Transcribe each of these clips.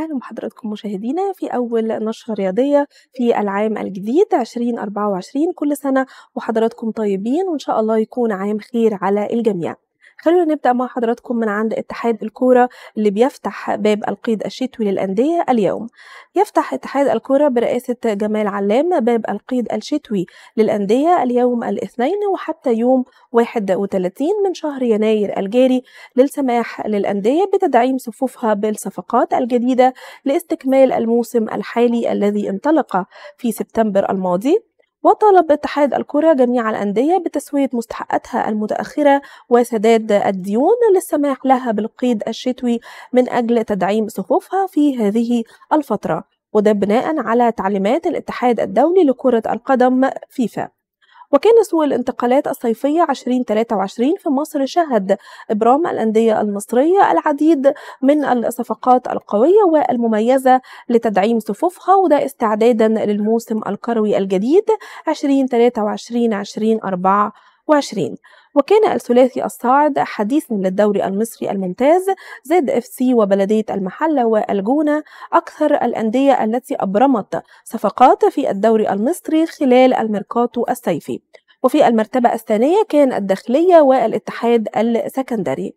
أهلا بحضراتكم مشاهدينا في أول نشرة رياضية في العام الجديد 2024 كل سنة وحضراتكم طيبين وإن شاء الله يكون عام خير على الجميع خلونا نبدأ مع حضراتكم من عند اتحاد الكورة اللي بيفتح باب القيد الشتوي للأندية اليوم يفتح اتحاد الكورة برئاسة جمال علام باب القيد الشتوي للأندية اليوم الاثنين وحتى يوم 31 من شهر يناير الجاري للسماح للأندية بتدعيم صفوفها بالصفقات الجديدة لاستكمال الموسم الحالي الذي انطلق في سبتمبر الماضي وطالب اتحاد الكرة جميع الأندية بتسوية مستحقاتها المتأخرة وسداد الديون للسماح لها بالقيد الشتوي من أجل تدعيم صفوفها في هذه الفترة وده بناء على تعليمات الاتحاد الدولي لكرة القدم فيفا وكان سوق الانتقالات الصيفية 2023 في مصر شهد إبرام الأندية المصرية العديد من الصفقات القوية والمميزة لتدعيم صفوفها وده استعدادا للموسم الكروي الجديد 2023 2024 وكان الثلاثي الصاعد حديثا للدوري المصري الممتاز زد اف سي وبلدية المحلة والجونة أكثر الأندية التي أبرمت صفقات في الدوري المصري خلال الميركاتو الصيفي وفي المرتبة الثانية كان الداخلية والاتحاد السكندري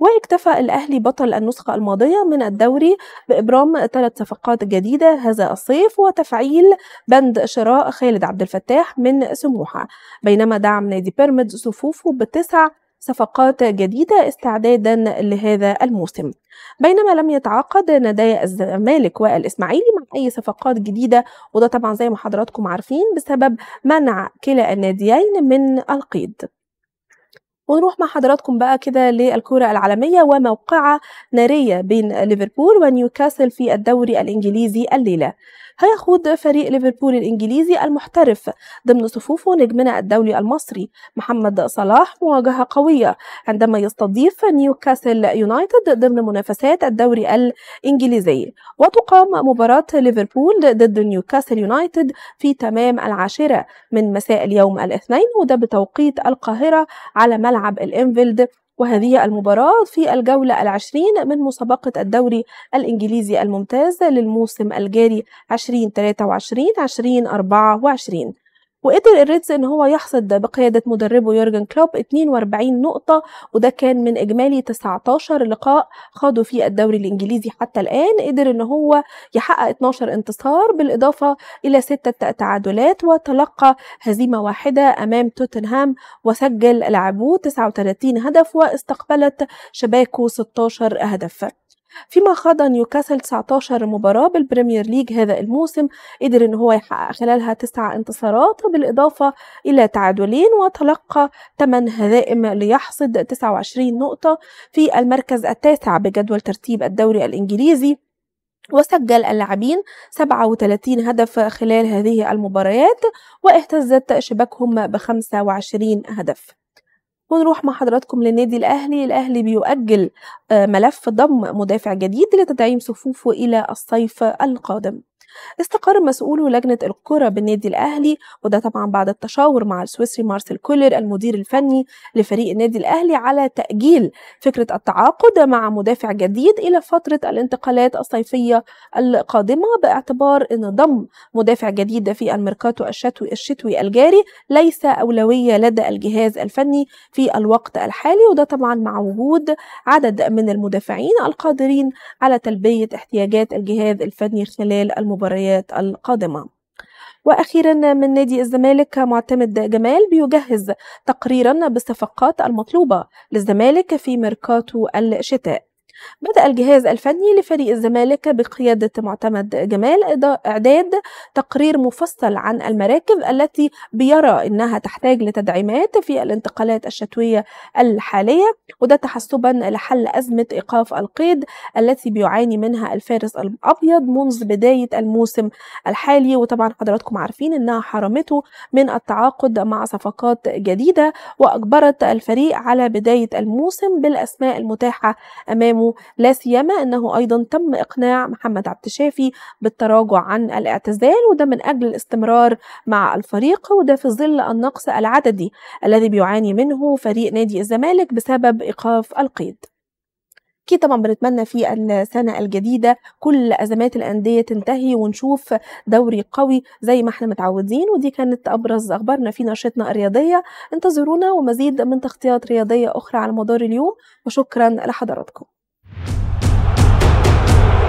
واكتفى الأهلي بطل النسخة الماضية من الدوري بإبرام ثلاث صفقات جديدة هذا الصيف وتفعيل بند شراء خالد عبد الفتاح من سموحة بينما دعم نادي بيراميدز صفوفه بتسع صفقات جديدة استعدادا لهذا الموسم بينما لم يتعاقد نادي الزمالك والإسماعيلي مع أي صفقات جديدة وده طبعا زي ما حضراتكم عارفين بسبب منع كلا الناديين من القيد ونروح مع حضراتكم بقى كده للكرة العالمية وموقعة نارية بين ليفربول ونيوكاسل في الدوري الإنجليزي الليلة هيخوض فريق ليفربول الإنجليزي المحترف ضمن صفوفه نجمنا الدولي المصري محمد صلاح مواجهة قوية عندما يستضيف نيوكاسل يونايتد ضمن منافسات الدوري الإنجليزي وتقام مباراة ليفربول ضد نيوكاسل يونايتد في تمام العاشرة من مساء اليوم الاثنين وده بتوقيت القاهرة على ملعب الإنفيلد وهذه المباراة في الجولة العشرين من مسابقة الدوري الإنجليزي الممتاز للموسم الجاري 2023 2024 وقدر الريدز ان هو يحصد ده بقياده مدربه يورجن كلوب 42 نقطه وده كان من اجمالي 19 لقاء خاضوا فيه الدوري الانجليزي حتى الان قدر ان هو يحقق 12 انتصار بالاضافه الى سته تعادلات وتلقى هزيمه واحده امام توتنهام وسجل لاعبوه 39 هدف واستقبلت شباكه 16 هدف فيما خاض نيوكاسل 19 مباراة بالبريمير ليج هذا الموسم قدر ان هو يحقق خلالها تسع انتصارات بالإضافة إلى تعادلين وتلقى 8 هزائم ليحصد 29 نقطة في المركز التاسع بجدول ترتيب الدوري الإنجليزي وسجل اللاعبين 37 هدف خلال هذه المباريات واهتزت شباكهم ب 25 هدف ونروح مع حضراتكم للنادي الاهلي الاهلي بيؤجل آه، ملف ضم مدافع جديد لتدعيم صفوفه الى الصيف القادم استقر مسؤولو لجنة الكرة بالنادي الأهلي وده طبعا بعد التشاور مع السويسري مارسيل كولر المدير الفني لفريق النادي الأهلي على تأجيل فكرة التعاقد مع مدافع جديد إلى فترة الانتقالات الصيفية القادمة باعتبار أن ضم مدافع جديد في الميركاتو الشتوي, الشتوي الجاري ليس أولوية لدى الجهاز الفني في الوقت الحالي وده طبعا مع وجود عدد من المدافعين القادرين على تلبية احتياجات الجهاز الفني خلال المباراة المباريات القادمة واخيرا من نادي الزمالك معتمد جمال بيجهز تقريرا بالصفقات المطلوبه للزمالك في ميركاتو الشتاء بدأ الجهاز الفني لفريق الزمالك بقيادة معتمد جمال إعداد تقرير مفصل عن المراكب التي بيرى أنها تحتاج لتدعيمات في الانتقالات الشتوية الحالية وده تحسبا لحل أزمة إيقاف القيد التي بيعاني منها الفارس الأبيض منذ بداية الموسم الحالي وطبعا حضراتكم عارفين أنها حرمته من التعاقد مع صفقات جديدة وأجبرت الفريق على بداية الموسم بالأسماء المتاحة أمامه لا سيما أنه أيضا تم إقناع محمد عبد الشافي بالتراجع عن الاعتزال وده من أجل الاستمرار مع الفريق وده في ظل النقص العددي الذي بيعاني منه فريق نادي الزمالك بسبب إيقاف القيد اكيد طبعا بنتمنى في السنه الجديده كل ازمات الانديه تنتهي ونشوف دوري قوي زي ما احنا متعودين ودي كانت ابرز اخبارنا في نشرتنا الرياضيه انتظرونا ومزيد من تغطيات رياضيه اخرى على مدار اليوم وشكرا لحضراتكم